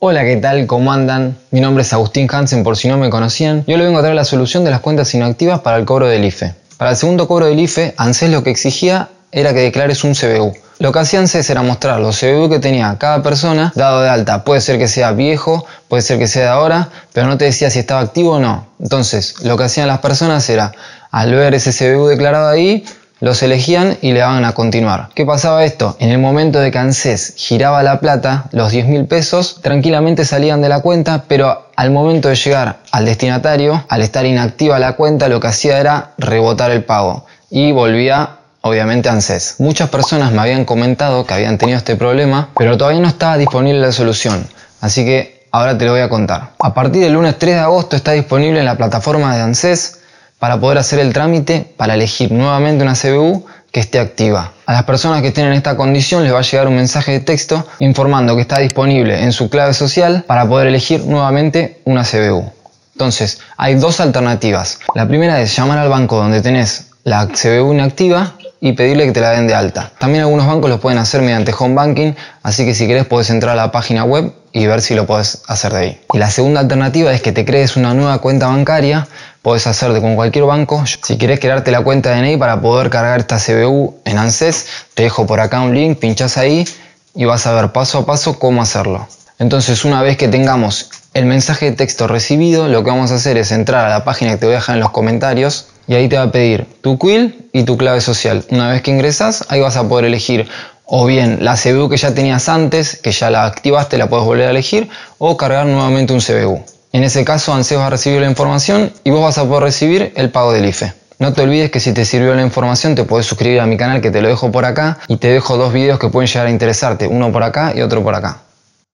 Hola, ¿qué tal? ¿Cómo andan? Mi nombre es Agustín Hansen, por si no me conocían. Yo le vengo a traer la solución de las cuentas inactivas para el cobro del IFE. Para el segundo cobro del IFE, ANSES lo que exigía era que declares un CBU. Lo que hacía ANSES era mostrar los CBU que tenía cada persona dado de alta. Puede ser que sea viejo, puede ser que sea de ahora, pero no te decía si estaba activo o no. Entonces, lo que hacían las personas era, al ver ese CBU declarado ahí, los elegían y le daban a continuar. ¿Qué pasaba esto? En el momento de que ANSES giraba la plata, los 10 mil pesos tranquilamente salían de la cuenta, pero al momento de llegar al destinatario, al estar inactiva la cuenta, lo que hacía era rebotar el pago y volvía obviamente ANSES. Muchas personas me habían comentado que habían tenido este problema, pero todavía no estaba disponible la solución, así que ahora te lo voy a contar. A partir del lunes 3 de agosto está disponible en la plataforma de ANSES para poder hacer el trámite para elegir nuevamente una CBU que esté activa. A las personas que estén en esta condición les va a llegar un mensaje de texto informando que está disponible en su clave social para poder elegir nuevamente una CBU. Entonces, hay dos alternativas. La primera es llamar al banco donde tenés la CBU inactiva y pedirle que te la den de alta. También algunos bancos lo pueden hacer mediante home banking, así que si querés podés entrar a la página web y ver si lo puedes hacer de ahí. Y la segunda alternativa es que te crees una nueva cuenta bancaria, puedes hacerlo con cualquier banco. Si quieres crearte la cuenta de DNI para poder cargar esta CBU en ANSES, te dejo por acá un link, pinchas ahí y vas a ver paso a paso cómo hacerlo. Entonces una vez que tengamos el mensaje de texto recibido, lo que vamos a hacer es entrar a la página que te voy a dejar en los comentarios y ahí te va a pedir tu quill y tu clave social. Una vez que ingresas, ahí vas a poder elegir o bien la CBU que ya tenías antes, que ya la activaste, la puedes volver a elegir, o cargar nuevamente un CBU. En ese caso, ANSES va a recibir la información y vos vas a poder recibir el pago del IFE. No te olvides que si te sirvió la información te puedes suscribir a mi canal que te lo dejo por acá y te dejo dos videos que pueden llegar a interesarte, uno por acá y otro por acá.